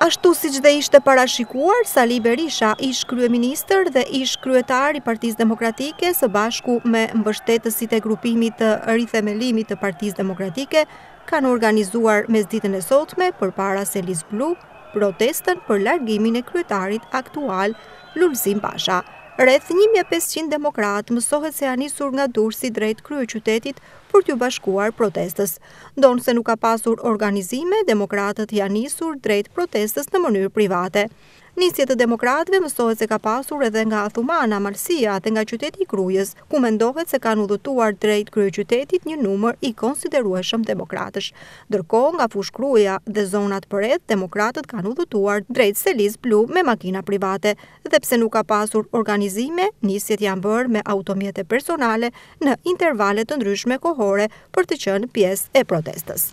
Ashtu si që dhe ishte parashikuar, Sali Berisha ish kryeminister dhe ish kryetar i Partiz Demokratike së bashku me mbështetësit e grupimit të rithemelimit të Partiz Demokratike kanë organizuar me zditën e sotme për para Selis Blu protestën për largimin e kryetarit aktual Lulzim Pasha. Rreth 1500 demokrat mësohet se janë nisur nga Durrësi drejt kryeqytetit për t'u bashkuar protestës. Donë se nuk ka pasur organizime, demokratët janë nisur drejt protestës në mënyrë private. Nisjet e demokratve mësohet se ka pasur edhe nga Athumana, Marsia dhe nga qyteti i krujës, ku mendohet se kanë udhëtuar drejt krye qytetit një numër i konsiderueshëm demokratësh. Dërko nga fush kruja dhe zonat për edhe demokratët kanë udhëtuar drejt selis blu me makina private, dhe pse nuk ka pasur organizime, nisjet janë bërë me automjete personale në intervalet të ndryshme kohore për të qënë pjesë e protestës.